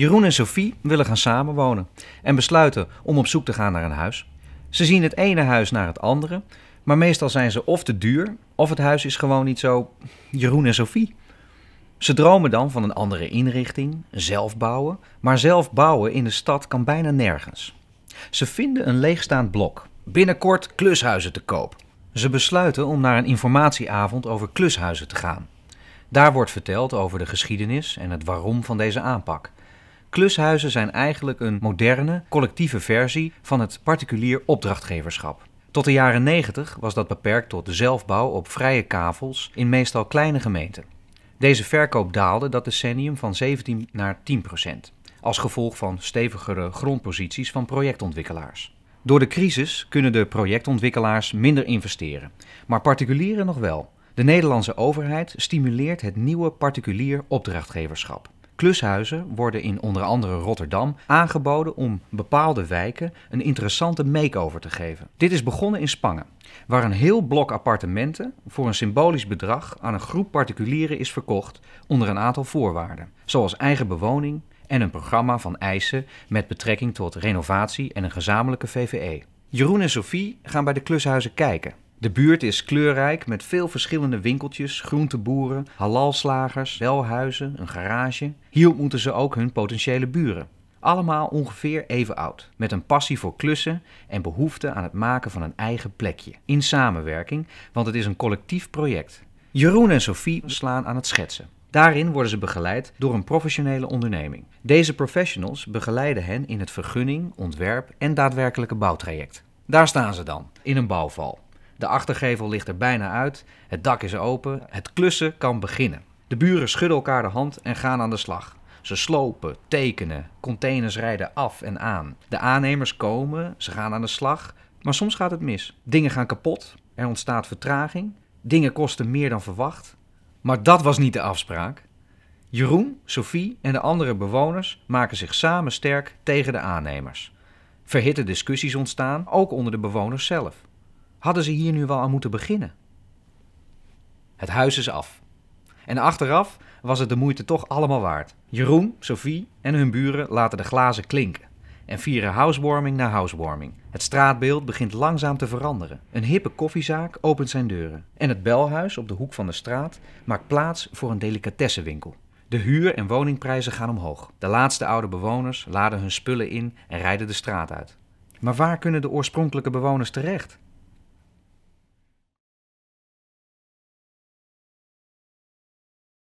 Jeroen en Sophie willen gaan samenwonen en besluiten om op zoek te gaan naar een huis. Ze zien het ene huis naar het andere, maar meestal zijn ze of te duur of het huis is gewoon niet zo Jeroen en Sophie. Ze dromen dan van een andere inrichting, zelf bouwen, maar zelf bouwen in de stad kan bijna nergens. Ze vinden een leegstaand blok, binnenkort klushuizen te koop. Ze besluiten om naar een informatieavond over klushuizen te gaan. Daar wordt verteld over de geschiedenis en het waarom van deze aanpak. Klushuizen zijn eigenlijk een moderne, collectieve versie van het particulier opdrachtgeverschap. Tot de jaren 90 was dat beperkt tot zelfbouw op vrije kavels in meestal kleine gemeenten. Deze verkoop daalde dat decennium van 17 naar 10 procent, als gevolg van stevigere grondposities van projectontwikkelaars. Door de crisis kunnen de projectontwikkelaars minder investeren, maar particulieren nog wel. De Nederlandse overheid stimuleert het nieuwe particulier opdrachtgeverschap. Klushuizen worden in onder andere Rotterdam aangeboden om bepaalde wijken een interessante make-over te geven. Dit is begonnen in Spangen, waar een heel blok appartementen voor een symbolisch bedrag aan een groep particulieren is verkocht onder een aantal voorwaarden, zoals eigen bewoning en een programma van eisen met betrekking tot renovatie en een gezamenlijke VVE. Jeroen en Sophie gaan bij de klushuizen kijken de buurt is kleurrijk met veel verschillende winkeltjes, groenteboeren, halalslagers, welhuizen, een garage. Hier moeten ze ook hun potentiële buren. Allemaal ongeveer even oud, met een passie voor klussen en behoefte aan het maken van een eigen plekje. In samenwerking, want het is een collectief project. Jeroen en Sophie slaan aan het schetsen. Daarin worden ze begeleid door een professionele onderneming. Deze professionals begeleiden hen in het vergunning, ontwerp en daadwerkelijke bouwtraject. Daar staan ze dan, in een bouwval. De achtergevel ligt er bijna uit, het dak is open, het klussen kan beginnen. De buren schudden elkaar de hand en gaan aan de slag. Ze slopen, tekenen, containers rijden af en aan. De aannemers komen, ze gaan aan de slag, maar soms gaat het mis. Dingen gaan kapot, er ontstaat vertraging, dingen kosten meer dan verwacht. Maar dat was niet de afspraak. Jeroen, Sophie en de andere bewoners maken zich samen sterk tegen de aannemers. Verhitte discussies ontstaan, ook onder de bewoners zelf hadden ze hier nu wel aan moeten beginnen. Het huis is af. En achteraf was het de moeite toch allemaal waard. Jeroen, Sophie en hun buren laten de glazen klinken en vieren housewarming na housewarming. Het straatbeeld begint langzaam te veranderen. Een hippe koffiezaak opent zijn deuren en het belhuis op de hoek van de straat maakt plaats voor een delicatessenwinkel. De huur- en woningprijzen gaan omhoog. De laatste oude bewoners laden hun spullen in en rijden de straat uit. Maar waar kunnen de oorspronkelijke bewoners terecht?